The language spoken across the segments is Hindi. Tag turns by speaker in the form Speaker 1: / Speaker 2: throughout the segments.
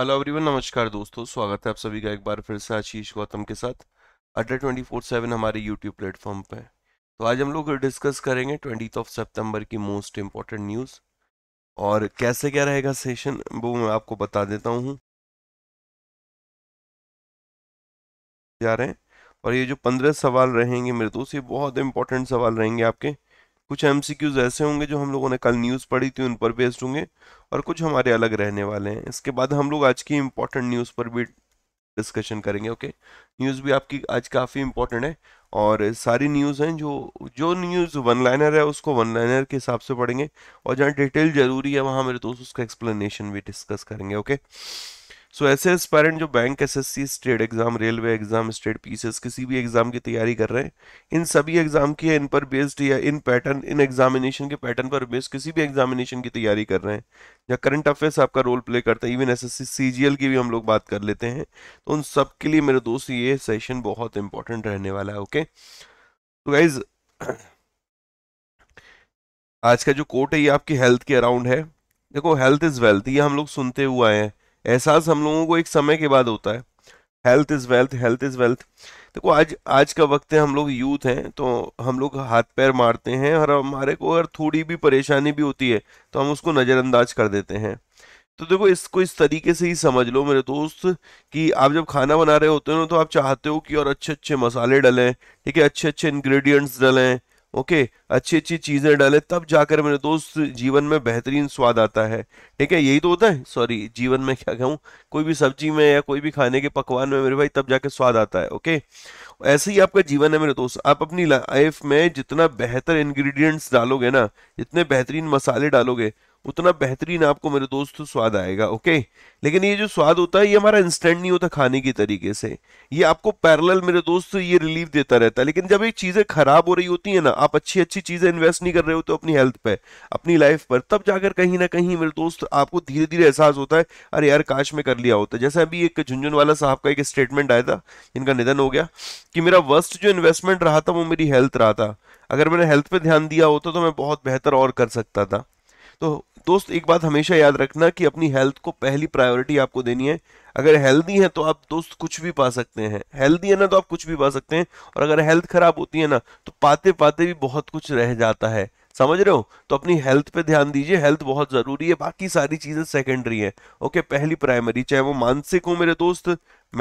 Speaker 1: हेलो एवरीवन नमस्कार दोस्तों स्वागत है आप सभी का एक बार फिर से आशीष गौतम के साथ अड्डा ट्वेंटी फोर सेवन हमारे यूट्यूब प्लेटफॉर्म पे तो आज हम लोग डिस्कस करेंगे ट्वेंटी ऑफ सितंबर की मोस्ट इम्पॉर्टेंट न्यूज़ और कैसे क्या रहेगा सेशन वो मैं आपको बता देता हूँ जा रहे हैं और ये जो पंद्रह सवाल रहेंगे मेरे दोस्त ये बहुत इंपॉर्टेंट सवाल रहेंगे आपके कुछ एम ऐसे होंगे जो हम लोगों ने कल न्यूज़ पढ़ी थी उन पर बेस्ड होंगे और कुछ हमारे अलग रहने वाले हैं इसके बाद हम लोग आज की इम्पोर्टेंट न्यूज़ पर भी डिस्कशन करेंगे ओके न्यूज़ भी आपकी आज काफ़ी इम्पोर्टेंट है और सारी न्यूज़ हैं जो जो न्यूज़ वन लाइनर है उसको वन लाइनर के हिसाब से पढ़ेंगे और जहाँ डिटेल ज़रूरी है वहाँ मेरे दोस्त उसका एक्सप्लेनेशन भी डिस्कस करेंगे ओके सो ऐसे एस्पायरेंट जो bank SSC state exam railway exam state PCS किसी भी एग्जाम की तैयारी कर रहे हैं इन सभी एग्जाम की इन पर बेस्ड या इन पैटर्न इन एग्जामिनेशन के पैटर्न पर बेस्ड किसी भी एग्जामिनेशन की तैयारी कर रहे हैं या करंट अफेयर्स आपका रोल प्ले करता है इवन एस एस की भी हम लोग बात कर लेते हैं तो उन सब के लिए मेरे दोस्त ये सेशन बहुत इंपॉर्टेंट रहने वाला है ओके तो गाइज आज का जो कोट है ये आपकी हेल्थ के अराउंड है देखो हेल्थ इज वेल्थ ये हम लोग सुनते हुए हैं एहसास हम लोगों को एक समय के बाद होता है health is wealth health is wealth देखो आज आज का वक्त है हम लोग यूथ हैं तो हम लोग हाथ पैर मारते हैं और हमारे को अगर थोड़ी भी परेशानी भी होती है तो हम उसको नज़रअंदाज कर देते हैं तो देखो इसको इस तरीके से ही समझ लो मेरे दोस्त कि आप जब खाना बना रहे होते हो ना तो आप चाहते हो कि और अच्छे अच्छे मसाले डलें ठीक है अच्छे अच्छे इन्ग्रीडियंट्स डलें ओके अच्छी अच्छी चीज़ें डाले तब जाकर मेरे दोस्त जीवन में बेहतरीन स्वाद आता है ठीक है यही तो होता है सॉरी जीवन में क्या कहूँ कोई भी सब्जी में या कोई भी खाने के पकवान में मेरे भाई तब जाकर स्वाद आता है ओके ऐसे ही आपका जीवन है मेरे दोस्त आप अपनी लाइफ में जितना बेहतर इन्ग्रीडियंट्स डालोगे ना जितने बेहतरीन मसाले डालोगे उतना बेहतरीन आपको मेरे दोस्त स्वाद आएगा ओके लेकिन ये जो स्वाद होता है ये हमारा इंस्टेंट नहीं होता खाने की तरीके से ये आपको पैरेलल मेरे दोस्त ये रिलीफ देता रहता है लेकिन जब ये चीज़ें खराब हो रही होती है ना आप अच्छी अच्छी चीज़ें इन्वेस्ट नहीं कर रहे हो तो अपनी हेल्थ पे अपनी लाइफ पर तब जाकर कहीं ना कहीं मेरे दोस्त आपको धीरे धीरे एहसास होता है अरे यार काश में कर लिया होता जैसे अभी एक झुंझुनवाला साहब का एक स्टेटमेंट आया था इनका निधन हो गया कि मेरा वर्स्ट जो इन्वेस्टमेंट रहा था वो मेरी हेल्थ रहा था अगर मैंने हेल्थ पे ध्यान दिया होता तो मैं बहुत बेहतर और कर सकता था तो दोस्त एक बात हमेशा याद रखना कि अपनी हेल्थ को पहली प्रायोरिटी आपको देनी है अगर हेल्दी है तो आप दोस्त कुछ भी पा सकते हैं हेल्दी है ना तो आप कुछ भी पा सकते हैं और अगर हेल्थ खराब होती है ना तो पाते पाते भी बहुत कुछ रह जाता है समझ रहे हो तो अपनी हेल्थ पे ध्यान दीजिए हेल्थ बहुत ज़रूरी है बाकी सारी चीज़ें सेकेंडरी है ओके पहली प्राइमरी चाहे वो मानसिक हो मेरे दोस्त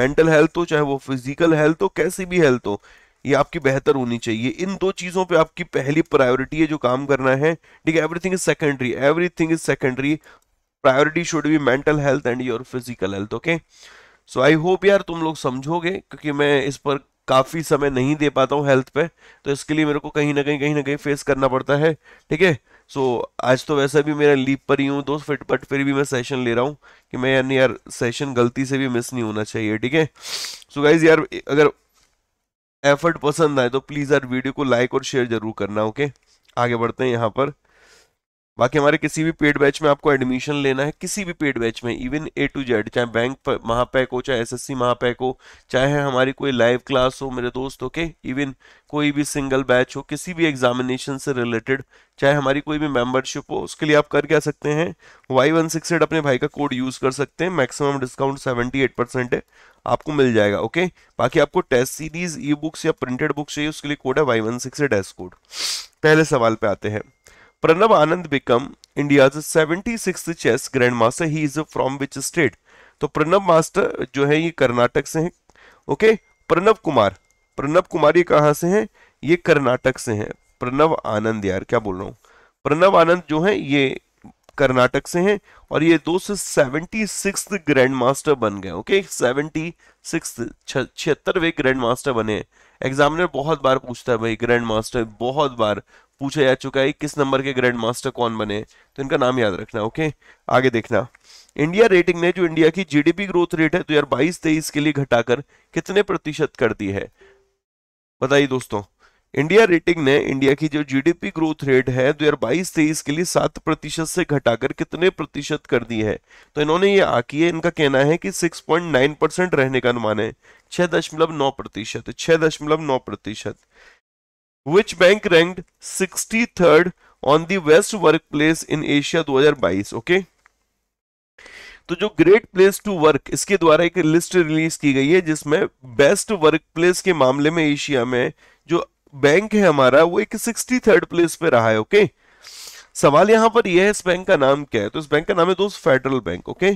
Speaker 1: मेंटल हेल्थ हो चाहे वो फिजिकल हेल्थ हो कैसी भी हेल्थ हो ये आपकी बेहतर होनी चाहिए इन दो चीज़ों पे आपकी पहली प्रायोरिटी है जो काम करना है ठीक है everything is secondary everything is secondary priority should be mental health and your physical health okay so I hope यार तुम लोग समझोगे क्योंकि मैं इस पर काफ़ी समय नहीं दे पाता हूँ हेल्थ पे तो इसके लिए मेरे को कहीं ना कहीं कहीं ना कहीं फेस करना पड़ता है ठीक है सो आज तो वैसे भी मेरा लीप पर ही हूँ दोस्त फिट बट फिर भी मैं सेशन ले रहा हूँ कि मैं यार यार सेशन गलती से भी मिस नहीं होना चाहिए ठीक है सो गाइज यार अगर एफर्ट पसंद आए तो प्लीज़ यार वीडियो को लाइक और शेयर जरूर करना ओके आगे बढ़ते हैं यहाँ पर बाकी हमारे किसी भी पेड बैच में आपको एडमिशन लेना है किसी भी पेड बैच में इवन ए टू जेड चाहे बैंक महापैक हो चाहे एसएससी महापैक हो चाहे हमारी कोई लाइव क्लास हो मेरे दोस्त ओके इवन कोई भी सिंगल बैच हो किसी भी एग्जामिनेशन से रिलेटेड चाहे हमारी कोई भी मेंबरशिप हो उसके लिए आप कर क्या सकते हैं वाई वन सिक्स एट अपने भाई का कोड यूज कर सकते हैं maximum discount seventy eight percent है आपको मिल जाएगा ओके बाकी आपको टेस्ट सीरीज ई बुक्स या प्रिंटेड बुक्स चाहिए उसके लिए कोड है Y one six eight S code पहले सवाल पे आते हैं Pranav Anand become India's 76th chess grandmaster. He is from which state? तो प्रणब मास्टर जो है ये कर्नाटक से हैं ओके प्रणब कुमार प्रणब कुमार ये कहाँ से हैं ये कर्नाटक से हैं प्रणव आनंद यार क्या बोल रहा हूँ प्रणव आनंद जो है ये कर्नाटक से हैं और ये दो तो सौ सेवेंटी सिक्स ग्रैंड मास्टर बन गए ओके सेवेंटी सिक्स छिहत्तरवे ग्रैंड मास्टर बने एग्जामिनर बहुत बार पूछता है भाई ग्रैंड मास्टर बहुत बार पूछा जा चुका है किस नंबर के ग्रैंड मास्टर कौन बने तो इनका नाम याद रखना ओके आगे देखना इंडिया रेटिंग ने जो इंडिया की जीडीपी ग्रोथ रेट है दो तो हजार बाईस तेईस के लिए घटाकर कितने प्रतिशत कर दी है बताइए दोस्तों इंडिया रेटिंग ने इंडिया की जो जीडीपी ग्रोथ रेट है दो तो हजार बाईस तेईस के लिए सात प्रतिशत से घटाकर कितने प्रतिशत कर दी है तो इन्होंने ये आकी है इनका कहना है कि 6.9 परसेंट रहने का अनुमान है 6.9 प्रतिशत छह दशमलव नौ प्रतिशत third on ranked 63rd on the best workplace in Asia 2022 okay तो जो ग्रेट प्लेस टू वर्क इसके द्वारा एक लिस्ट रिलीज की गई है जिसमें बेस्ट वर्क प्लेस के मामले में एशिया में जो बैंक है हमारा वो एक सिक्सटी थर्ड प्लेस पे रहा है ओके सवाल यहाँ पर यह है इस बैंक का नाम क्या है तो इस बैंक का नाम है दोस्त federal bank okay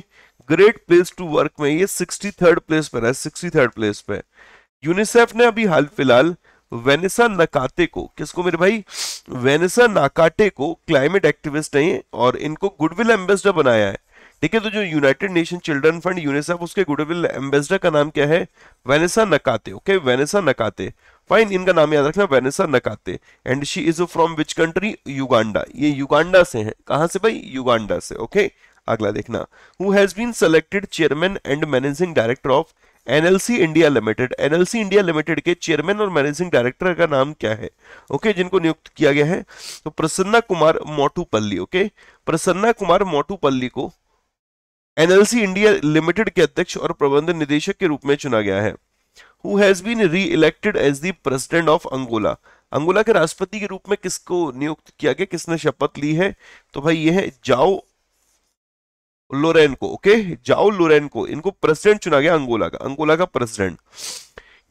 Speaker 1: great place to work में ये सिक्सटी थर्ड प्लेस पर है सिक्सटी थर्ड प्लेस पे यूनिसेफ ने अभी हाल फिलहाल वेनेसा नकाते को किसको मेरे भाई वेनेसा नाकाटे को क्लाइमेट एक्टिविस्ट है और इनको गुडविल एम्बेसडर बनाया है ठीक है तो जो united nation children fund UNICEF उसके गुडविल एम्बेसडर का नाम क्या है Vanessa Nakate okay Vanessa Nakate fine इनका नाम याद रखना Vanessa Nakate and she is from which country Uganda ये युगांडा से है कहां से भाई युगांडा से ओके अगला देखना who has been selected chairman and managing director of NLC India limited NLC India limited के चेयरमैन और मैनेजिंग डायरेक्टर का नाम क्या है ओके जिनको नियुक्त किया गया है तो प्रसन्ना कुमार मोटूपल्ली ओके प्रसन्ना कुमार मोटूपल्ली को एनएलसी इंडिया लिमिटेड के अध्यक्ष और प्रबंध निदेशक के रूप में चुना गया है who has been reelected as the president of Angola Angola के राष्ट्रपति के रूप में किसको नियुक्त किया गया किसने शपथ ली है तो भाई यह है जाओ लोरेन को ओके जाओ लोरेन को इनको प्रेसिडेंट चुना गया अंगोला का अंगोला का प्रेसिडेंट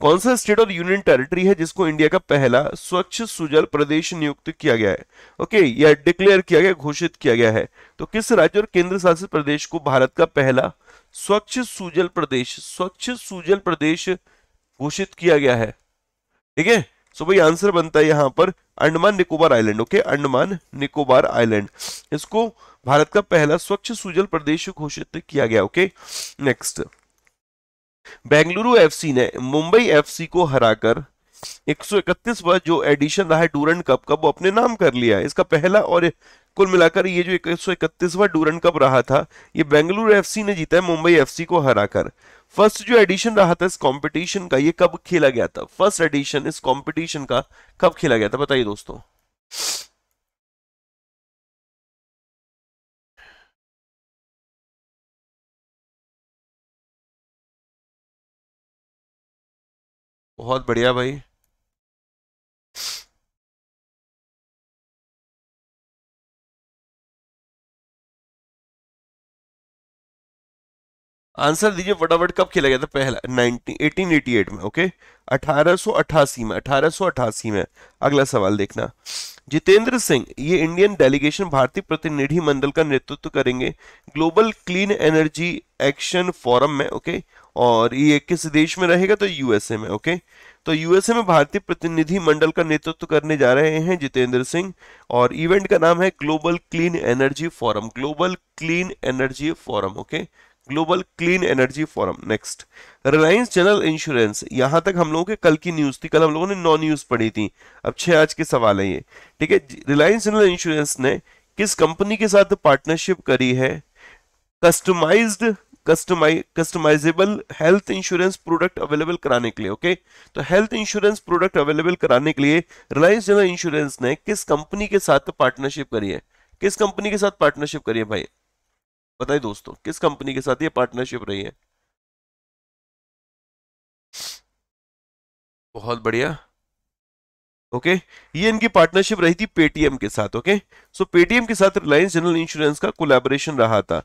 Speaker 1: कौन सा स्टेट और यूनियन टेरिटरी है जिसको इंडिया का पहला स्वच्छ सुजल प्रदेश नियुक्त किया गया है ओके या डिक्लेयर किया गया घोषित किया गया है तो किस राज्य और केंद्र शासित प्रदेश को भारत का पहला स्वच्छ सुजल प्रदेश स्वच्छ सुजल प्रदेश घोषित किया गया है ठीक है सो भाई आंसर बनता है यहां पर Andaman Nicobar island okay Andaman Nicobar island इसको भारत का पहला स्वच्छ सुजल प्रदेश घोषित किया गया ओके नेक्स्ट बेंगलुरु एफसी ने मुंबई एफसी को हराकर 131 बार जो एडिशन रहा है डूरन कप का वो अपने नाम कर लिया है इसका पहला और कुल मिलाकर ये जो सौ 131वां डूरन कप रहा था ये बेंगलुरु एफसी ने जीता है मुंबई एफसी को हराकर फर्स्ट जो एडिशन रहा था इस कंपटीशन का ये कब खेला गया था फर्स्ट एडिशन इस कंपटीशन का कब खेला गया था बताइए दोस्तों बहुत बढ़िया भाई आंसर दीजिए फटाफट कब खेला गया था पहला 1888 में ओके 1888 में 1888 में अगला सवाल देखना जितेंद्र सिंह ये इंडियन डेलीगेशन भारतीय प्रतिनिधि मंडल का नेतृत्व करेंगे global clean energy action forum में ओके और ये किस देश में रहेगा तो यूएसए में ओके तो यूएसए में भारतीय प्रतिनिधि मंडल का नेतृत्व करने जा रहे हैं जितेंद्र सिंह और इवेंट का नाम है global clean energy forum global clean energy forum okay okay? Global clean energy forum next Reliance general insurance यहां तक हम लोगों के कल की न्यूज़ थी कल हम लोगों ने नॉन न्यूज़ पढ़ी थी अब छह आज के सवाल है ये ठीक है रिलायंस जनरल इंश्योरेंस ने किस कंपनी के साथ पार्टनरशिप करी है customise customisable health insurance product available कराने के लिए ओके तो हेल्थ इंश्योरेंस प्रोडक्ट अवेलेबल कराने के लिए रिलायंस जनरल इंश्योरेंस ने किस कंपनी के साथ पार्टनरशिप करी है किस कंपनी के साथ पार्टनरशिप करी है भाई बताइए दोस्तों किस कंपनी के साथ ये पार्टनरशिप रही है बहुत बढ़िया ओके ये इनकी पार्टनरशिप रही थी पेटीएम के साथ ओके सो पेटीएम के साथ रिलायंस जनरल इंश्योरेंस का कोलैबोरेशन रहा था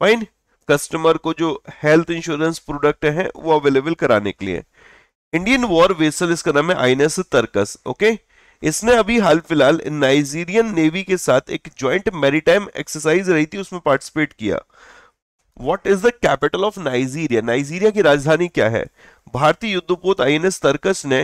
Speaker 1: फाइन कस्टमर को जो हेल्थ इंश्योरेंस प्रोडक्ट है वो अवेलेबल कराने के लिए इंडियन वॉर वेसल इसका नाम है आईएनएस तरकस ओके okay? इसने अभी हाल फिलहाल नाइजीरियन नेवी के साथ एक ज्वाइंट मेरीटाइम एक्सरसाइज रही थी उसमें पार्टिसिपेट किया what is the capital of Nigeria Nigeria की राजधानी क्या है भारतीय युद्धपोत आई एन तर्कस ने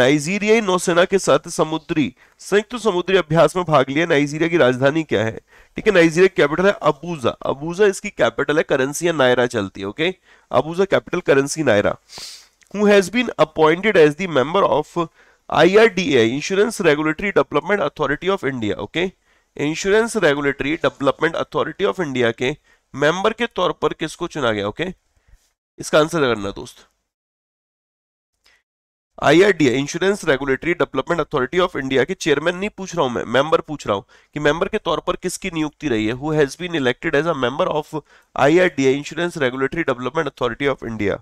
Speaker 1: नाइजीरियाई नौसेना के साथ समुद्री संयुक्त समुद्री अभ्यास में भाग लिया नाइजीरिया की राजधानी क्या है ठीक है नाइजीरिया कैपिटल है अबूजा अबूजा इसकी कैपिटल है करेंसी या नायरा चलती है okay Abuja capital currency naira who has been appointed as the member of IRDAI insurance regulatory development authority of India okay insurance regulatory development authority of India के मेंबर के तौर पर किसको चुना गया ओके okay? इसका आंसर करना दोस्त IRDAI insurance regulatory development authority of India के चेयरमैन नहीं पूछ रहा हूं मैं मेंबर पूछ रहा हूं कि मेंबर के तौर पर किसकी नियुक्ति रही है who has been elected as a member of IRDAI insurance regulatory development authority of India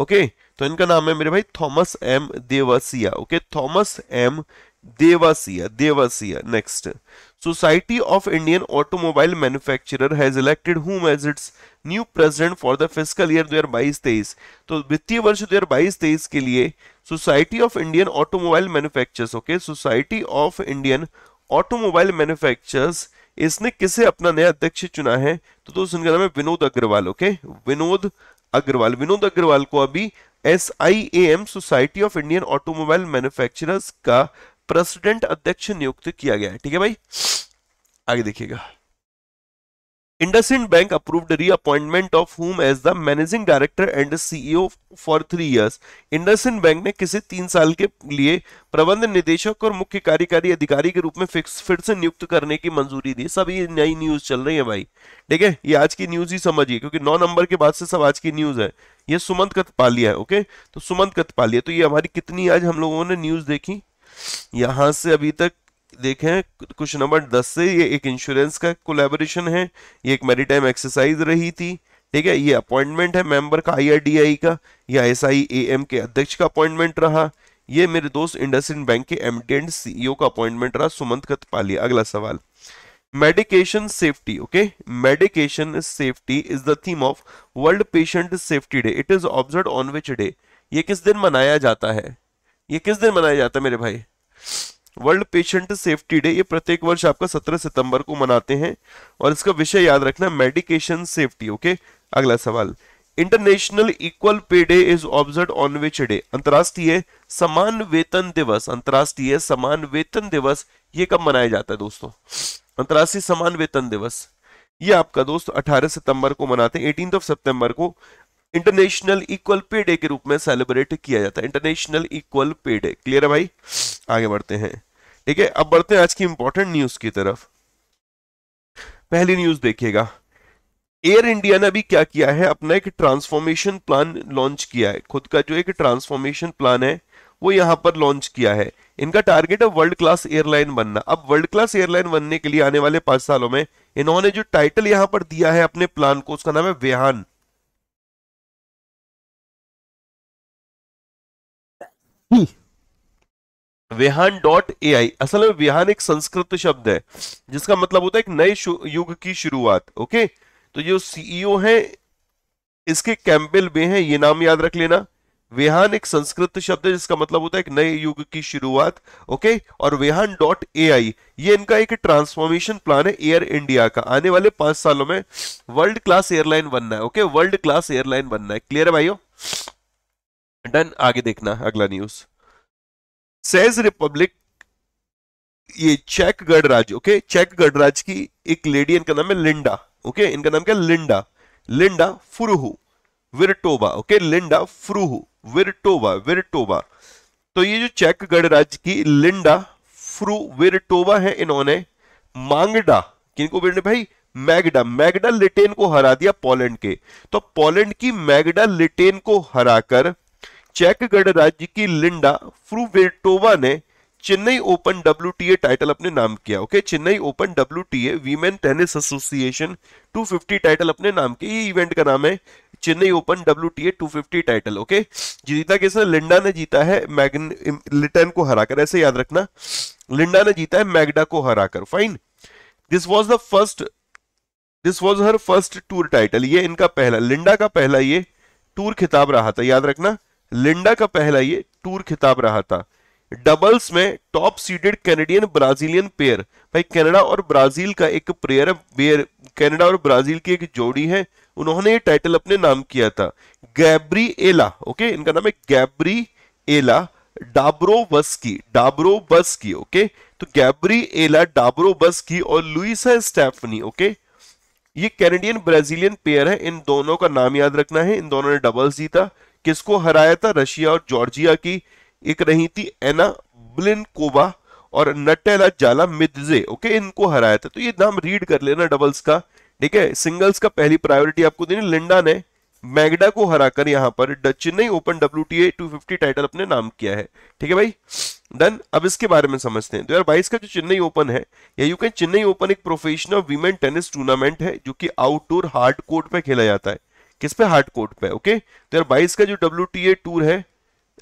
Speaker 1: okay तो इनका नाम है मेरे भाई Thomas M Devasia okay Thomas M Devasia Devasia next society of Indian automobile manufacturer has elected whom as its new president for the physical year दो हजार तो वित्तीय वर्ष दो हजार के लिए society of Indian automobile manufacturers okay society of Indian automobile manufacturers इसने किसे अपना नया अध्यक्ष चुना है तो दोस्तों इनका नाम है विनोद अग्रवाल ओके विनोद अग्रवाल विनोद अग्रवाल को अभी S I M society of Indian automobile manufacturers का प्रेसिडेंट अध्यक्ष नियुक्त किया गया है ठीक है भाई आगे देखिएगा IndusInd bank approved reappointment of whom as the managing director and CEO for three years IndusInd bank ने किसी तीन साल के लिए प्रबंध निदेशक और मुख्य कार्यकारी अधिकारी के रूप में फिक्स फिर से नियुक्त करने की मंजूरी दी सब ये नई न्यूज चल रही है भाई ठीक है ये आज की न्यूज ही समझिए क्योंकि नौ नंबर के बाद से सब आज की न्यूज है ये सुमंत कथपालिया है ओके तो सुमंत कथपालिया तो ये हमारी कितनी आज हम लोगों ने न्यूज देखी यहां से अभी तक देखें क्वेश्चन नंबर दस से ये एक इंश्योरेंस का कोलेबोरेशन है ये एक मेरी टाइम एक्सरसाइज रही थी ठीक है ये अपॉइंटमेंट है मेंबर का आईआरडीआई का या एस आई के अध्यक्ष का अपॉइंटमेंट रहा ये मेरे दोस्त इंडसइंड बैंक के एम एंड सीईओ का अपॉइंटमेंट रहा सुमंत कतपाली अगला सवाल medication safety okay medication safety is the theme of world patient safety day it is observe on which day ये किस दिन मनाया जाता है ये किस दिन मनाया जाता है मेरे भाई वर्ल्ड पेशेंट सेफ्टी डे ये प्रत्येक वर्ष आपका 17 सितंबर को मनाते हैं और इसका विषय याद रखना मेडिकेशन सेफ्टी ओके अगला सवाल international equal pay day is observe on which day अंतर्राष्ट्रीय समान वेतन दिवस अंतर्राष्ट्रीय समान वेतन दिवस ये कब मनाया जाता है दोस्तों अंतर्राष्ट्रीय समान वेतन दिवस ये आपका दोस्त 18 सितंबर को मनाते हैं एटीन ऑफ सितंबर को इंटरनेशनल इक्वल पे डे के रूप में सेलिब्रेट किया जाता है international equal pay day clear है भाई आगे बढ़ते हैं ठीक है अब बढ़ते हैं आज की इंपॉर्टेंट न्यूज की तरफ पहली न्यूज देखिएगा एयर इंडिया ने अभी क्या किया है अपना एक ट्रांसफॉर्मेशन प्लान लॉन्च किया है खुद का जो एक ट्रांसफॉर्मेशन प्लान है वो यहां पर लॉन्च किया है इनका टारगेट है वर्ल्ड क्लास एयरलाइन बनना अब वर्ल्ड क्लास एयरलाइन बनने के लिए आने वाले पांच सालों में इन्होंने जो टाइटल यहां पर दिया है अपने प्लान को उसका नाम है वेहान वेहान डॉट ए आई असल में वेहान मतलब तो e एक संस्कृत शब्द है जिसका मतलब होता है एक नए युग की शुरुआत ओके तो जो सीईओ है इसके कैंपेल वे हैं ये नाम याद रख लेना वेहान एक संस्कृत शब्द है जिसका मतलब होता है एक नए युग की शुरुआत ओके और वेहान डॉट ए आई ये इनका एक ट्रांसफॉर्मेशन प्लान है एयर इंडिया का आने वाले पांच सालों में वर्ल्ड क्लास एयरलाइन बनना है ओके वर्ल्ड क्लास एयरलाइन बनना है क्लियर है भाइयों डन आगे देखना अगला न्यूज सेज रिपब्लिक ये चेक गणराज ओके चेक गणराज की एक लेडी इनका नाम है लिंडा ओके इनका नाम क्या Linda Linda Fruhvirtova okay Linda Fruhvirtova विरटोबा तो ये जो चेक गणराज की लिंडा फ्रू विरटोबा है इन्होंने मांगडा किनको को भाई मैगडा मैगडा लिटेन को हरा दिया पोलैंड के तो पोलैंड की मैगडा लिटेन को हराकर चेक गणराज्य की लिंडा फ्रूवेटोवा ने चेन्नई ओपन डब्ल्यू टाइटल अपने नाम किया okay Chennai open W women tennis association 250 title अपने नाम के ये इवेंट का नाम है Chennai open W 250 title okay जीता कैसे लिंडा ने जीता है मैगन लिटन को हराकर ऐसे याद रखना लिंडा ने जीता है मैगडा को हराकर fine this was the first this was her first tour title ये इनका पहला लिंडा का पहला ये टूर खिताब रहा था याद रखना लिंडा का पहला ये टूर खिताब रहा था डबल्स में top seeded Canadian Brazilian pair भाई कनाडा और ब्राजील का एक प्लेयर है कनाडा और ब्राजील की एक जोड़ी है उन्होंने ये टाइटल अपने नाम किया था गैब्री एला ओके इनका नाम है गैब्री एला डाब्रो की डाब्रो की ओके तो गैब्री एला डाब्रो की और लुइसा स्टेफनी ओके ये कैनेडियन ब्राजीलियन पेयर है इन दोनों का नाम याद रखना है इन दोनों ने डबल्स जीता किसको हराया था रशिया और जॉर्जिया की एक रही थी एना ब्लिनकोवा और नटेला जाला मिदजे ओके इनको हराया था तो ये नाम रीड कर लेना डबल्स का ठीक है सिंगल्स का पहली प्रायोरिटी आपको देनी लिंडा ने मैगडा को हराकर यहां पर Chennai open W T A two fifty title अपने नाम किया है ठीक है भाई देन अब इसके बारे में समझते हैं बाईस का जो चेन्नई ओपन है या यू कैन चेन्नई ओपन एक प्रोफेशनल वीमेन टेनिस टूर्नामेंट है जो कि आउटडोर हार्ड कोर्ट पे खेला जाता है किस पे हार्ड कोड पे ओके देयर बाइस का जो डब्ल्यू टी ए टूर है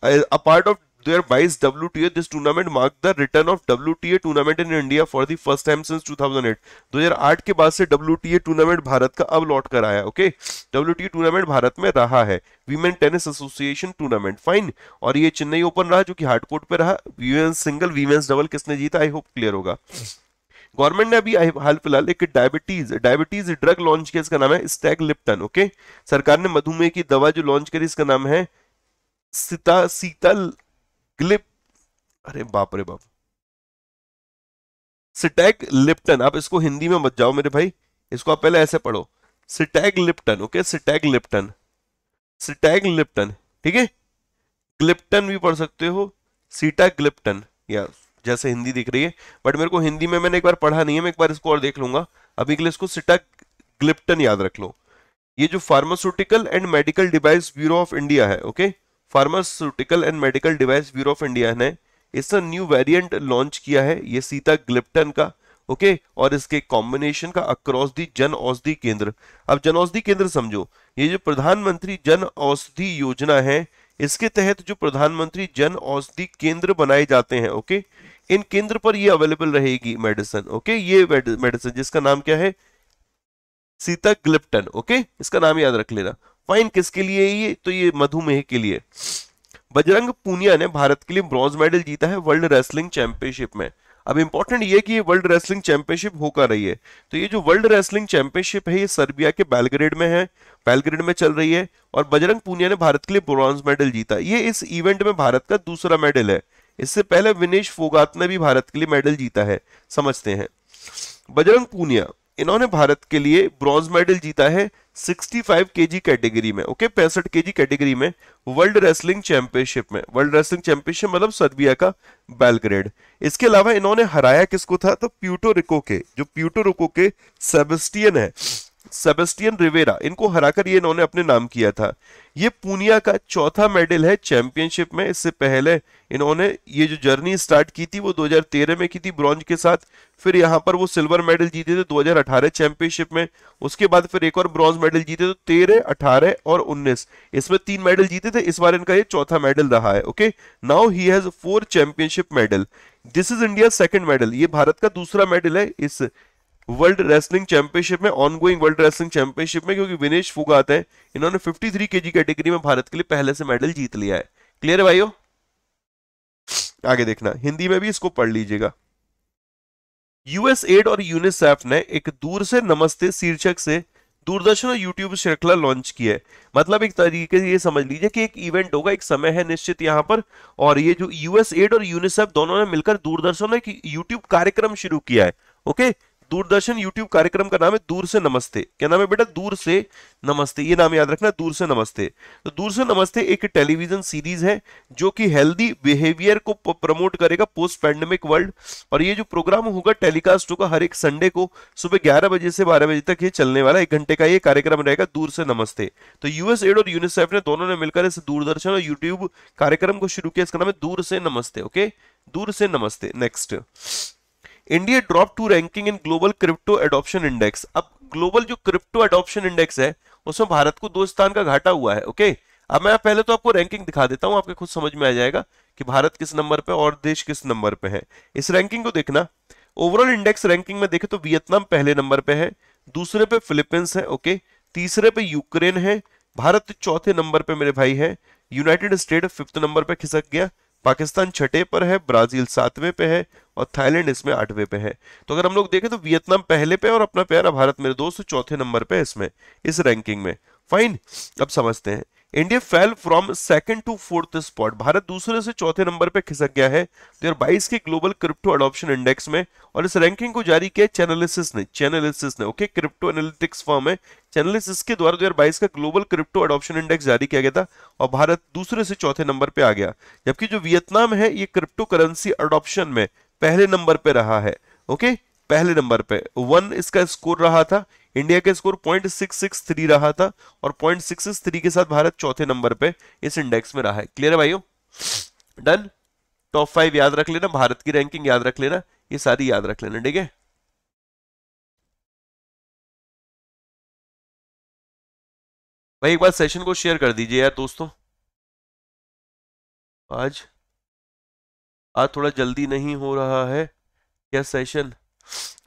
Speaker 1: a part of W this tournament mark the return of W tournament in India for the first time since 2008 2008 के बाद से डब्ल्यू टूर्नामेंट भारत का अब लौट कर आया ओके डब्ल्यू टूर्नामेंट भारत में रहा है women tennis association tournament fine और ये चेन्नई ओपन रहा जो कि हार्ड कोर्ट पे रहा सिंगल वीमेन्स डबल किसने जीता आई होप क्लियर होगा गवर्नमेंट ने अभी हाल फिलहाल एक डायबिटीज डायबिटीज ड्रग लॉन्च किया इसका नाम है स्टैग लिप्टन ओके सरकार ने मधुमेह की दवा जो लॉन्च करी इसका नाम है सीता सीतल ग्लिप अरे बाप रे बाप सिटैग लिप्टन आप इसको हिंदी में मत जाओ मेरे भाई इसको आप पहले ऐसे पढ़ो सिटैग लिप्टन ओके सिटैग लिप्टन सिटैग लिप्टन ठीक है ग्लिप्टन भी पढ़ सकते हो सीटा ग्लिप्टन यस जैसे हिंदी दिख रही है बट मेरे को हिंदी में मैंने एक बार पढ़ा नहीं है मैं एक बार इसको और देख लूंगा अभी के लिए इसको सिटा ग्लिप्टन याद रख लो ये जो pharmaceutical and medical device bureau of India है okay pharmaceutical and medical device bureau of India ने इसने न्यू वेरिएंट लॉन्च किया है ये सीता ग्लिप्टन का ओके और इसके कॉम्बिनेशन का अक्रॉस दी जन औषधि केंद्र अब जन औषधि केंद्र समझो ये जो प्रधानमंत्री जन औषधि योजना है इसके तहत जो प्रधानमंत्री जन औषधि केंद्र बनाए जाते हैं ओके इन केंद्र पर ये अवेलेबल रहेगी मेडिसिन ओके ये मेडिसिन जिसका नाम क्या है सीता ग्लिप्टन ओके इसका नाम याद रख लेना फाइन किसके लिए ये तो ये मधुमेह के लिए बजरंग पूनिया ने भारत के लिए ब्रॉन्ज मेडल जीता है वर्ल्ड रेसलिंग चैंपियनशिप में अब इंपॉर्टेंट ये कि ये वर्ल्ड रेसलिंग चैंपियनशिप होकर रही है तो ये जो वर्ल्ड रेसलिंग चैंपियनशिप है ये सर्बिया के बैलग्रेड में है बैलग्रेड में चल रही है और बजरंग पूनिया ने भारत के लिए ब्रॉन्ज मेडल जीता ये इस इवेंट में भारत का दूसरा मेडल है इससे पहले विनेश फोगात ने भी भारत के लिए मेडल जीता है समझते हैं बजरंग पूनिया इन्होंने भारत के लिए ब्रॉन्ज मेडल जीता है 65 केजी कैटेगरी में ओके पैंसठ केजी कैटेगरी में वर्ल्ड रेसलिंग चैंपियनशिप में वर्ल्ड रेसलिंग चैंपियनशिप मतलब सर्बिया का बैलग्रेड इसके अलावा इन्होंने हराया किसको था तो प्यूटो रिको के जो प्यूटो रिको के सेबेस्टियन है सेबेस्टियन रिवेरा इनको हराकर ये इन्होंने अपने नाम किया था ये पूनिया का चौथा मेडल है चैंपियनशिप में इससे पहले इन्होंने ये जो जर्नी स्टार्ट की थी वो 2013 में की थी ब्रॉन्ज के साथ फिर यहाँ पर वो सिल्वर मेडल जीते थे 2018 चैंपियनशिप में उसके बाद फिर एक और ब्रॉन्ज मेडल जीते तो तेरह अठारह और उन्नीस इसमें तीन मेडल जीते थे इस बार इनका ये चौथा मेडल रहा है okay now he has four championship medal this is India second medal ये भारत का दूसरा मेडल है इस वर्ल्ड रेसलिंग चैंपियनशिप में ऑनगोइंग वर्ल्ड रेसलिंग चैंपियनशिप में क्योंकि विनेश फुगात है इन्होंने 53 थ्री केजी कैटेगरी में भारत के लिए पहले से मेडल जीत लिया है क्लियर है भाईओ आगे देखना हिंदी में भी इसको पढ़ लीजिएगा यूएस एड और यूनिसेफ ने एक दूर से नमस्ते शीर्षक से दूरदर्शन और यूट्यूब श्रृंखला लॉन्च की है मतलब एक तरीके से ये समझ लीजिए कि एक इवेंट होगा एक समय है निश्चित यहां पर और ये जो यूएस एड और यूनिसेफ दोनों ने मिलकर दूरदर्शन ने एक यूट्यूब कार्यक्रम शुरू किया है ओके okay? दूरदर्शन यूट्यूब कार्यक्रम का नाम है दूर से नमस्ते क्या नाम है बेटा दूर से नमस्ते ये नाम याद रखना दूर से नमस्ते तो दूर से नमस्ते एक टेलीविजन सीरीज है जो कि हेल्दी बिहेवियर को प्रमोट करेगा पोस्ट पैंडमिक वर्ल्ड और ये जो प्रोग्राम होगा टेलीकास्ट होगा हर एक संडे को सुबह ग्यारह बजे से बारह बजे तक ये चलने वाला एक घंटे का ये कार्यक्रम रहेगा दूर से नमस्ते तो यूएस एड और यूनिसेफ ने दोनों ने मिलकर इस दूरदर्शन और यूट्यूब कार्यक्रम को शुरू किया इसका नाम है दूर से नमस्ते ओके दूर से नमस्ते next India drop to ranking in global crypto adoption index अब ग्लोबल जो क्रिप्टो एडॉप्शन इंडेक्स है उसमें भारत को दो स्थान का घाटा हुआ है ओके अब मैं पहले तो आपको रैंकिंग दिखा देता हूं आपके खुद समझ में आ जाएगा कि भारत किस नंबर पे और देश किस नंबर पे है इस रैंकिंग को देखना ओवरऑल इंडेक्स रैंकिंग में देखें तो वियतनाम पहले नंबर पे है दूसरे पे फिलीपींस है ओके तीसरे पे यूक्रेन है भारत चौथे नंबर पे मेरे भाई है यूनाइटेड स्टेट फिफ्थ नंबर पे खिसक गया पाकिस्तान छठे पर है ब्राजील सातवें पे है और थाईलैंड इसमें आठवें पे है तो अगर हम लोग देखें तो वियतनाम पहले पे और अपना प्यारा भारत मेरे दोस्त चौथे नंबर पे है इसमें इस रैंकिंग में फाइन अब समझते हैं India fell from second to fourth spot Bharat दूसरे से चौथे नंबर पे खिसक गया है दो 2022 के ग्लोबल क्रिप्टो अडॉप्शन इंडेक्स में और इस रैंकिंग को जारी किया चैनलिसिस ने चैनलिसिस ने ओके क्रिप्टो एनालिटिक्स फॉर्म है चैनलिसिस के द्वारा दो हजार बाईस का ग्लोबल क्रिप्टो अडॉप्शन इंडेक्स जारी किया गया था और भारत दूसरे से चौथे नंबर पर आ गया जबकि जो वियतनाम है ये क्रिप्टो करेंसी अडॉप्शन में पहले नंबर पर रहा है ओके पहले नंबर पे वन इसका स्कोर रहा था इंडिया का score point six six three रहा था और पॉइंट सिक्स सिक्स थ्री के साथ भारत चौथे नंबर पे इस इंडेक्स में रहा है क्लियर है भाई डन टॉप फाइव याद रख लेना भारत की रैंकिंग याद रख लेना ये सारी याद रख लेना ठीक है भाई एक बार सेशन को शेयर कर दीजिए यार दोस्तों आज आज थोड़ा जल्दी नहीं हो रहा है क्या सेशन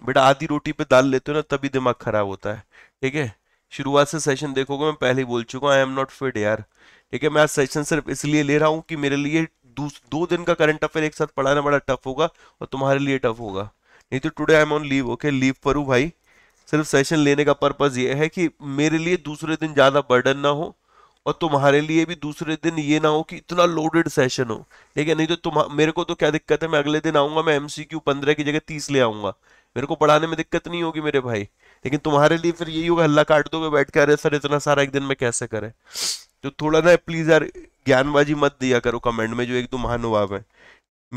Speaker 1: बेटा आधी रोटी पे दाल लेते हो ना तभी दिमाग खराब होता है ठीक है शुरुआत से सेशन देखोगे मैं पहले ही बोल चुका हूँ आई एम नॉट फिट यार ठीक है मैं आज सेशन सिर्फ इसलिए ले रहा हूँ कि मेरे लिए दो दिन का करंट अफेयर एक साथ पढ़ाना बड़ा टफ होगा और तुम्हारे लिए टफ होगा नहीं तो today I am on leave okay leave पर हूँ भाई सिर्फ सेशन लेने का पर्पज़ ये है कि मेरे लिए दूसरे दिन ज़्यादा बर्डन ना हो और तुम्हारे लिए भी दूसरे दिन ये ना हो कि इतना लोडेड सेशन हो ठीक है नहीं तो तुम मेरे को तो क्या दिक्कत है मैं अगले दिन आऊँगा मैं एम सी क्यू पंद्रह की जगह तीस ले आऊँगा मेरे को पढ़ाने में दिक्कत नहीं होगी मेरे भाई लेकिन तुम्हारे लिए फिर यही होगा हल्ला काट दोगे बैठ के अरे सर इतना सारा एक दिन में कैसे करे तो थोड़ा ना प्लीज यार ज्ञानबाजी मत दिया करो कमेंट में जो एक दो महानुभाव है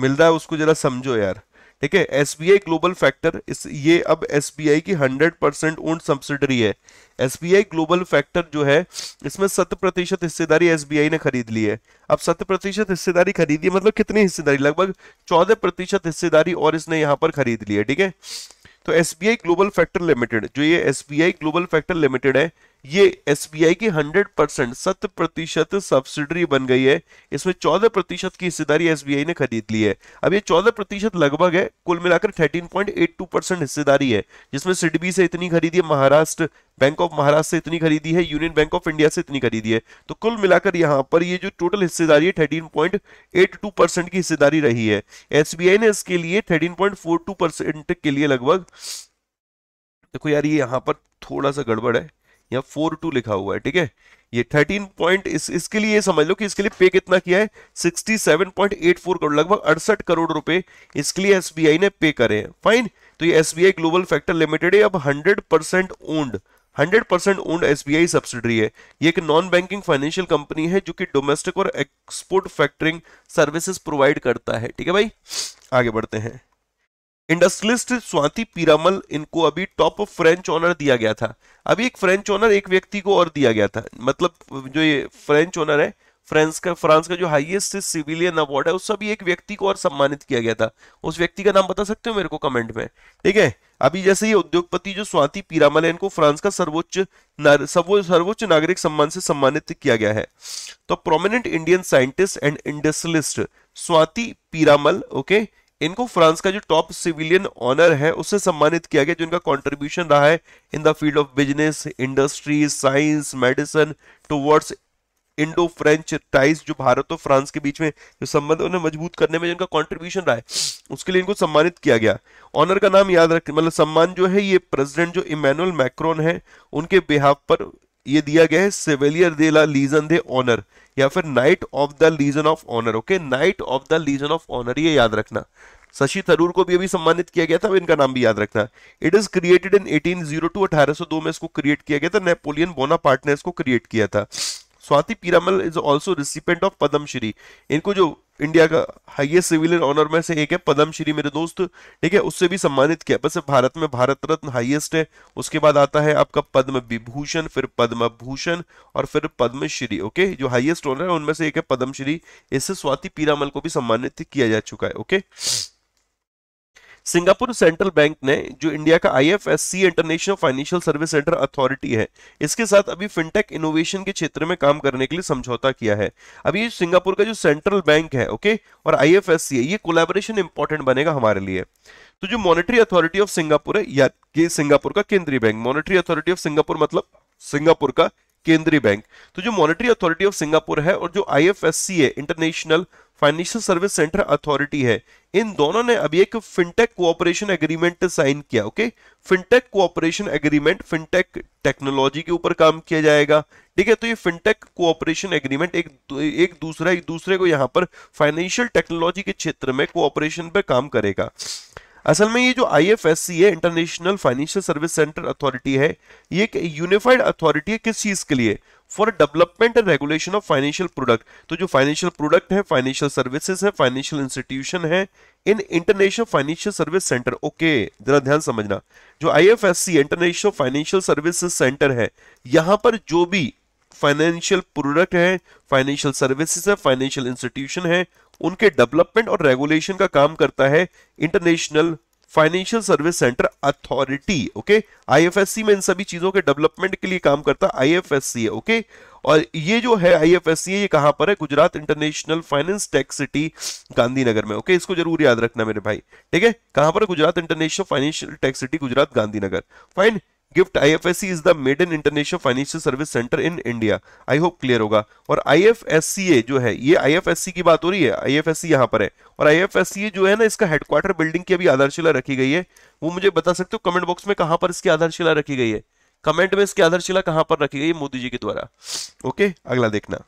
Speaker 1: मिल रहा है उसको जरा समझो यार ठीक है एस ग्लोबल फैक्टर इस ये अब एस बी आई की 100 परसेंट ओन सब्सिडरी है एस ग्लोबल फैक्टर जो है इसमें सत प्रतिशत हिस्सेदारी एस ने खरीद ली है अब सत प्रतिशत हिस्सेदारी खरीदी मतलब कितनी हिस्सेदारी लगभग चौदह प्रतिशत हिस्सेदारी और इसने यहाँ पर खरीद ली है ठीक है तो एस ग्लोबल फैक्टर लिमिटेड जो ये एस ग्लोबल फैक्टर लिमिटेड है ये एस की 100 परसेंट सत प्रतिशत सब्सिडरी बन गई है इसमें 14 प्रतिशत की हिस्सेदारी एस ने खरीद ली है अब ये 14 प्रतिशत लगभग है कुल मिलाकर 13.82 परसेंट हिस्सेदारी है जिसमें सिडबी से इतनी खरीदी है महाराष्ट्र बैंक ऑफ महाराष्ट्र से इतनी खरीदी है यूनियन बैंक ऑफ इंडिया से इतनी खरीदी है तो कुल मिलाकर यहाँ पर ये जो टोटल हिस्सेदारी है टू परसेंट की हिस्सेदारी रही है एसबीआई ने इसके लिए टू परसेंट के लिए लगभग देखो यार ये यहाँ पर थोड़ा सा गड़बड़ है या फोर टू लिखा हुआ है ठीक है ये थर्टीन पॉइंट इस, इसके लिए समझ लो कि इसके लिए पे कितना किया है sixty seven point eight four crore लगभग अड़सठ करोड़ रुपए इसके लिए एसबीआई ने पे करे हैं फाइन तो ये एसबीआई ग्लोबल फैक्टर लिमिटेड है अब hundred percent owned 100 percent owned S subsidiary है ये एक नॉन बैंकिंग फाइनेंशियल कंपनी है जो कि डोमेस्टिक और एक्सपोर्ट फैक्टरिंग सर्विसेज प्रोवाइड करता है ठीक है भाई आगे बढ़ते हैं इंडस्ट्रियलिस्ट स्वाति पीरामल इनको अभी टॉप ऑफ फ्रेंच ऑनर दिया गया था अभी एक फ्रेंच ऑनर एक व्यक्ति को और दिया गया था मतलब जो ये फ्रेंच ऑनर है फ्रांस का फ्रांस का जो हाईएस्ट सिविलियन अवार्ड है उस सभी एक व्यक्ति को और सम्मानित किया गया था उस व्यक्ति का नाम बता सकते हो मेरे को कमेंट में ठीक है अभी जैसे ये उद्योगपति जो स्वाति पीरामल है इनको फ्रांस का सर्वोच्च सर्वोच्च नागरिक सम्मान से सम्मानित किया गया है तो prominent Indian scientist and industrialist Swati Piramal okay इनको फ्रांस का जो टॉप सिविलियन ऑनर है उससे सम्मानित किया गया इनका कंट्रीब्यूशन रहा है in the field of business industry science medicine towards Indo French ties जो भारत और फ्रांस के बीच में जो संबंध उन्हें मजबूत करने में जिनका कॉन्ट्रीब्यूशन रहा है उसके लिए इनको सम्मानित किया गया ऑनर का नाम याद रख मतलब सम्मान जो है ये प्रेसिडेंट जो इमैनुअल मैक्रोन है उनके बिहाफ पर ये दिया गया है सिविलियर दे ला लीजन दे ऑनर या फिर knight of the legion of honour okay knight of the legion of honour ये याद रखना शशि थरूर को भी अभी सम्मानित किया गया था अब इनका नाम भी याद रखना इट इज क्रिएटेड इन 1802 1802 में इसको क्रिएट किया गया था नेपोलियन बोनापार्ट ने इसको क्रिएट किया था Swati Piramal is also recipient of Padmashri इनको जो इंडिया का हाईएस्ट सिविलियन ऑनर में से एक है पद्मश्री मेरे दोस्त ठीक है उससे भी सम्मानित किया बस भारत में भारत रत्न हाईएस्ट है उसके बाद आता है आपका पद्म विभूषण फिर पद्म भूषण और फिर पद्मश्री ओके जो हाईएस्ट ऑनर है उनमें से एक है पद्मश्री इससे स्वाति पीरामल को भी सम्मानित किया जा चुका है ओके सिंगापुर सेंट्रल बैंक ने जो इंडिया का IFSC international financial service centre authority है इसके साथ अभी फिनटेक इनोवेशन के क्षेत्र में काम करने के लिए समझौता किया है अभी सिंगापुर का जो सेंट्रल बैंक है ओके और आईएफएससी है ये कोलेबोरेशन इंपॉर्टेंट बनेगा हमारे लिए तो जो मॉनिटरी अथॉरिटी ऑफ सिंगापुर है या सिंगापुर का केंद्रीय bank monetary authority of Singapore मतलब सिंगापुर का केंद्रीय बैंक तो जो मॉनिटरी अथॉरिटी ऑफ सिंगापुर है और जो आई है international financial service centre authority है इन दोनों ने अभी एक फिनटेक कोऑपरेशन एग्रीमेंट साइन किया okay fintech cooperation agreement fintech technology के ऊपर काम किया जाएगा ठीक है तो ये फिनटेक कोऑपरेशन एग्रीमेंट एक एक दूसरा एक दूसरे को यहाँ पर फाइनेंशियल टेक्नोलॉजी के क्षेत्र में कोऑपरेशन पर काम करेगा असल में ये जो आई एफ एस सी है international financial service centre authority है ये एक यूनिफाइड अथॉरिटी है किस चीज के लिए for development and regulation of financial product तो जो फाइनेंशियल प्रोडक्ट है फाइनेंशियल सर्विसेज है फाइनेंशियल इंस्टीट्यूशन है in international financial service centre okay जरा ध्यान समझना जो I F S C international financial services centre है यहां पर जो भी फाइनेंशियल प्रोडक्ट है फाइनेंशियल सर्विसेज है फाइनेंशियल इंस्टीट्यूशन है उनके डेवलपमेंट और रेगुलेशन का काम करता है international financial service centre authority okay IFSC में इन सभी चीजों के डेवलपमेंट के लिए काम करता है आईएफएससी है ओके और ये जो है आईएफएससी है ये कहां पर है Gujarat international finance tax city Gandhinagar में ओके इसको जरूर याद रखना मेरे भाई ठीक है कहां पर है Gujarat international financial tax city Gujarat Gandhinagar fine gift IFSC is the maiden international financial service centre in India I hope clear होगा और आईएफएससीए जो है ये आईएफएससी की बात हो रही है आईएफएससी यहां पर है और आईएफएससीए जो है ना इसका हेडक्वार्टर बिल्डिंग की अभी आधारशिला रखी गई है वो मुझे बता सकते हो कमेंट बॉक्स में कहां पर इसकी आधारशिला रखी गई है कमेंट में इसकी आधारशिला कहां पर रखी गई है मोदी जी के द्वारा ओके अगला देखना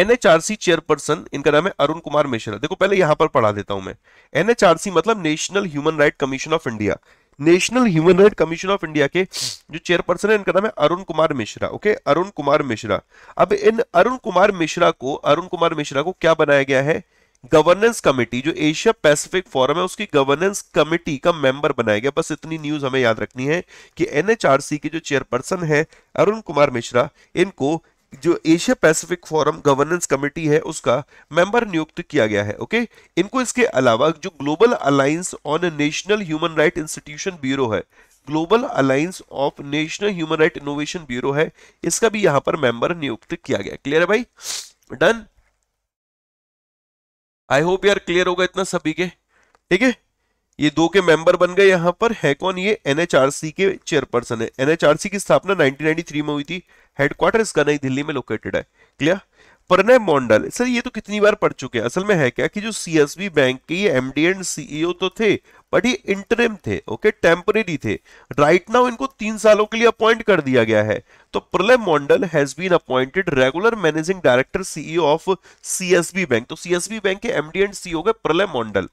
Speaker 1: एनएचआरसी चेयरपर्सन इनका नाम है अरुण कुमार मिश्रा देखो पहले यहां पर पढ़ा देता हूं मैं एनएचआरसी मतलब national human right commission of India national human right commission of India के जो चेयरपर्सन है इनका नाम है अरुण कुमार मिश्रा ओके अरुण कुमार मिश्रा अब इन अरुण कुमार मिश्रा को अरुण कुमार मिश्रा को क्या बनाया गया है गवर्नेंस कमेटी जो एशिया पैसिफिक फोरम है उसकी गवर्नेंस कमेटी का मेंबर बनाया गया बस इतनी न्यूज हमें याद रखनी है कि एनएचआरसी के जो चेयरपर्सन है अरुण कुमार मिश्रा इनको जो Asia Pacific forum governance committee है उसका मेंबर नियुक्त किया गया है ओके इनको इसके अलावा जो global alliance on national human right institution bureau है global alliance of national human right innovation bureau है इसका भी यहां पर मेंबर नियुक्त किया गया क्लियर है भाई डन आई होप यार क्लियर होगा इतना सभी के ठीक है ये दो के मेंबर बन गए यहां पर है कौन ये एनएचआरसी के चेयरपर्सन है एनएचआरसी की स्थापना 1993 में हुई थी हेडक्वार्टर इसका नई दिल्ली में लोकेटेड है क्लियर प्रणय मॉन्डल सर ये तो कितनी बार पढ़ चुके हैं असल में है क्या कि जो सीएसबी बैंक के ये एमडी एंड सीईओ तो थे बट ये इंटरिम थे ओके टेम्परेरी थे राइट नाउ इनको तीन सालों के लिए अपॉइंट कर दिया गया है तो Pralay Mondal has been appointed regular managing director CEO of CSB bank तो सीएसबी बैंक के एमडी एंड सीईओ गए प्रलय मॉन्डल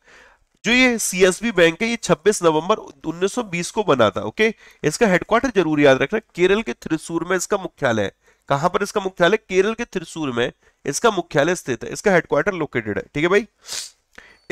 Speaker 1: जो ये सीएसबी बैंक है ये 26 नवंबर 1920 को बना था ओके इसका हेडक्वार्टर जरूर याद रखना केरल के त्रिसूर में इसका मुख्यालय है कहां पर इसका मुख्यालय केरल के त्रिसूर में इसका मुख्यालय स्थित है इसका हेडक्वार्टर लोकेटेड है ठीक है भाई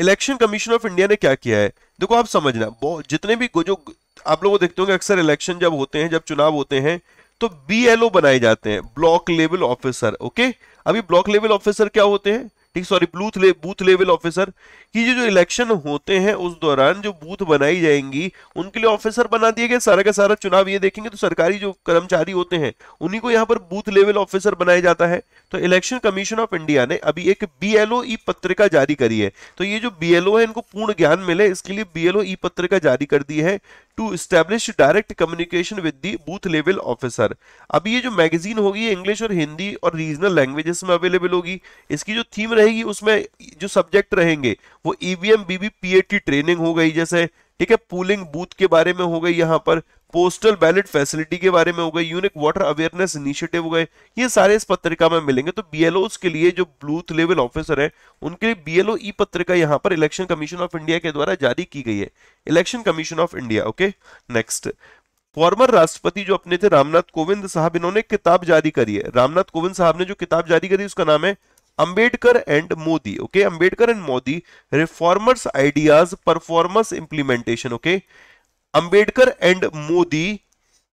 Speaker 1: इलेक्शन कमीशन ऑफ इंडिया ने क्या किया है देखो आप समझना जितने भी जो आप लोग देखते होंगे अक्सर इलेक्शन जब होते हैं जब चुनाव होते हैं तो बी बनाए जाते हैं ब्लॉक लेवल ऑफिसर ओके अभी ब्लॉक लेवल ऑफिसर क्या होते हैं ठीक सॉरी बूथ ले बूथ लेवल ऑफिसर कि ये जो इलेक्शन होते हैं उस दौरान जो बूथ बनाई जाएंगी उनके लिए ऑफिसर बना दिए गए सारा का सारा चुनाव ये देखेंगे तो सरकारी जो कर्मचारी होते हैं उन्हीं को यहाँ पर बूथ लेवल ऑफिसर बनाया जाता है तो इलेक्शन कमीशन ऑफ इंडिया ने अभी एक बीएलओ ई e पत्रिका जारी करी है तो ये जो बीएलओ है इनको पूर्ण ज्ञान मिले इसके लिए बीएलओ ई e पत्रिका जारी कर दी है to establish direct communication with the booth level officer अब ये जो मैगजीन होगी इंग्लिश और हिंदी और रीजनल लैंग्वेजेस में अवेलेबल होगी इसकी जो थीम रहेगी उसमें जो सब्जेक्ट रहेंगे वो ईवीएम बीबी पी ट्रेनिंग हो गई जैसे ठीक है पूलिंग बूथ के बारे में हो गई यहाँ पर पोस्टल बैलेट फैसिलिटी के बारे में हो गए यूनिक वाटर अवेयरनेस इनिशिएटिव हो गए ये सारे इस पत्रिका में मिलेंगे तो बीएलओ के लिए जो ब्लूथ लेवल ऑफिसर है उनके लिए बीएलओ ई पत्रिका यहाँ पर इलेक्शन कमीशन ऑफ इंडिया के द्वारा जारी की गई है election commission of India okay next former राष्ट्रपति जो अपने थे रामनाथ कोविंद साहब इन्होंने किताब जारी करी है रामनाथ कोविंद साहब ने जो किताब जारी करी उसका नाम है Ambedkar and Modi okay Ambedkar and Modi reformers ideas performers implementation okay Ambedkar and Modi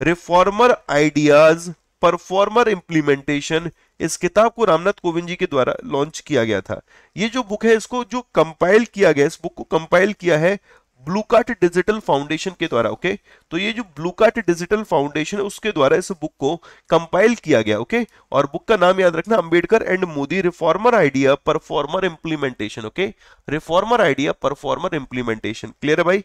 Speaker 1: reformer ideas performer implementation इस किताब को रामनाथ कोविंद जी के द्वारा लॉन्च किया गया था ये जो बुक है इसको जो कंपाइल किया गया इस बुक को कंपाइल किया है ब्लू कार्ट डिजिटल फाउंडेशन के द्वारा ओके okay? तो ये जो ब्लू कार्ट डिजिटल फाउंडेशन है उसके द्वारा इस बुक को कंपाइल किया गया ओके okay? और बुक का नाम याद रखना Ambedkar and Modi reformer idea performer implementation okay reformer idea performer implementation clear है भाई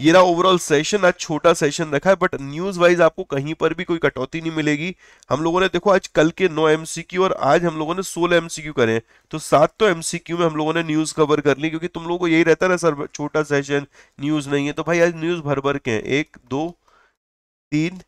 Speaker 1: ये रहा ओवरऑल सेशन आज छोटा सेशन रखा है बट न्यूज वाइज आपको कहीं पर भी कोई कटौती नहीं मिलेगी हम लोगों ने देखो आज कल के नौ एमसीक्यू और आज हम लोगों ने सोलह एमसीक्यू करे तो सात तो एमसीक्यू में हम लोगों ने न्यूज कवर कर ली क्योंकि तुम लोगों को यही रहता है ना सर छोटा सेशन न्यूज नहीं है तो भाई आज न्यूज भर भर के हैं एक दो तीन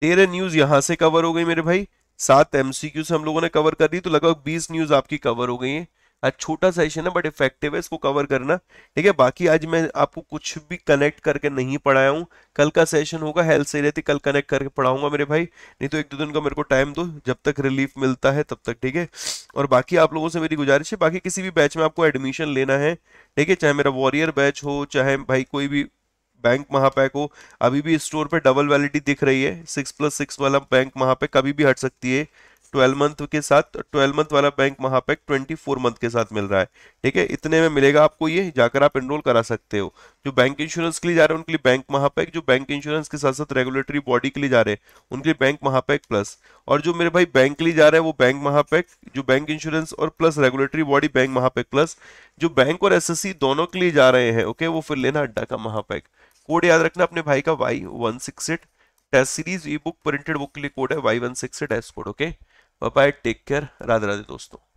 Speaker 1: तेरह न्यूज यहां से कवर हो गई मेरे भाई सात एमसीक्यू हम लोगों ने कवर कर दी तो लगभग बीस न्यूज आपकी कवर हो गई है आज छोटा सेशन है बट इफेक्टिव है इसको कवर करना ठीक है बाकी आज मैं आपको कुछ भी कनेक्ट करके नहीं पढ़ाया हूँ कल का सेशन होगा हेल्थ से रहती कल कनेक्ट करके पढ़ाऊंगा मेरे भाई नहीं तो एक दो दिन का मेरे को टाइम दो जब तक रिलीफ मिलता है तब तक ठीक है और बाकी आप लोगों से मेरी गुजारिश है बाकी किसी भी बैच में आपको एडमिशन लेना है ठीक है चाहे मेरा वॉरियर बैच हो चाहे भाई कोई भी बैंक महापे को अभी भी स्टोर पे डबल वैलिडिटी दिख रही है सिक्स प्लस सिक्स वाला बैंक महापे कभी भी हट सकती है ट्वेल्व मंथ के साथ ट्वेल्व मंथ वाला बैंक महापैक ट्वेंटी फोर मंथ के साथ मिल रहा है ठीक है इतने में मिलेगा आपको ये जाकर आप एनरोल करा सकते हो जो बैंक इंश्योरेंस के लिए जा रहे हैं उनके लिए बैंक महापैक जो बैंक इंश्योरेंस के साथ साथ रेगुलेटरी बॉडी के लिए जा रहे हैं उनके लिए बैंक महापैक प्लस और जो मेरे भाई बैंक के लिए जा रहे हैं वो बैंक महापैक जो बैंक इंश्योरेंस और प्लस रेगुलेटरी बॉडी बैंक महापैक प्लस जो बैंक और एस दोनों के लिए जा रहे हैं ओके वो फिर लेना अड्डा का महापैक कोड याद रखना अपने भाई का Y one six eight test series e book printed book के लिए कोड है Y one six eight S code okay bye take care Radhe Radhe दोस्तों